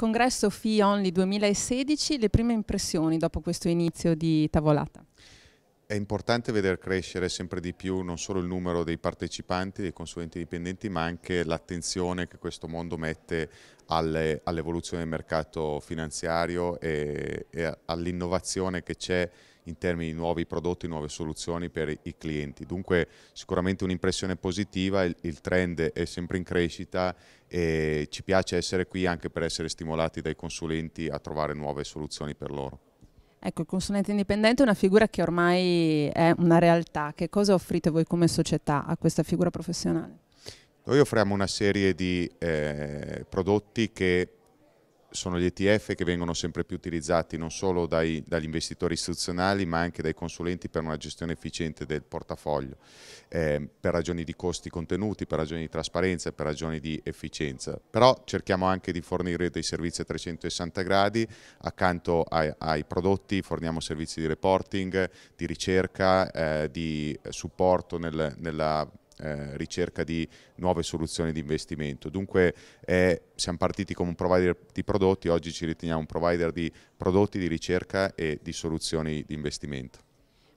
Congresso Fee Only 2016, le prime impressioni dopo questo inizio di tavolata? È importante vedere crescere sempre di più non solo il numero dei partecipanti, dei consulenti dipendenti, ma anche l'attenzione che questo mondo mette all'evoluzione del mercato finanziario e, e all'innovazione che c'è in termini di nuovi prodotti, nuove soluzioni per i clienti. Dunque sicuramente un'impressione positiva, il, il trend è sempre in crescita e ci piace essere qui anche per essere stimolati dai consulenti a trovare nuove soluzioni per loro. Ecco, il consulente indipendente è una figura che ormai è una realtà. Che cosa offrite voi come società a questa figura professionale? Noi offriamo una serie di eh, prodotti che sono gli ETF che vengono sempre più utilizzati non solo dai, dagli investitori istituzionali ma anche dai consulenti per una gestione efficiente del portafoglio, eh, per ragioni di costi contenuti, per ragioni di trasparenza, e per ragioni di efficienza. Però cerchiamo anche di fornire dei servizi a 360 gradi, accanto ai, ai prodotti forniamo servizi di reporting, di ricerca, eh, di supporto nel, nella eh, ricerca di nuove soluzioni di investimento. Dunque eh, siamo partiti come un provider di prodotti, oggi ci riteniamo un provider di prodotti, di ricerca e di soluzioni di investimento.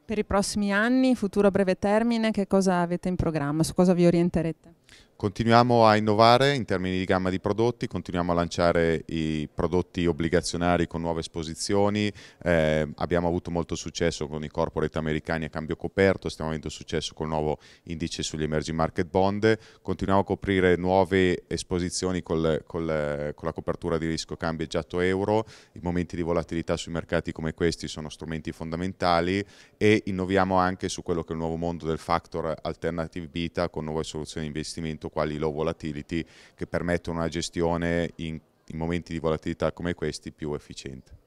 Per i prossimi anni, futuro a breve termine, che cosa avete in programma? Su cosa vi orienterete? Continuiamo a innovare in termini di gamma di prodotti, continuiamo a lanciare i prodotti obbligazionari con nuove esposizioni, eh, abbiamo avuto molto successo con i corporate americani a cambio coperto, stiamo avendo successo con il nuovo indice sugli emerging market bond, continuiamo a coprire nuove esposizioni col, col, con la copertura di rischio cambio giatto euro, i momenti di volatilità sui mercati come questi sono strumenti fondamentali e innoviamo anche su quello che è il nuovo mondo del factor alternative beta con nuove soluzioni di investimento investimento quali low volatility che permettono una gestione in, in momenti di volatilità come questi più efficiente.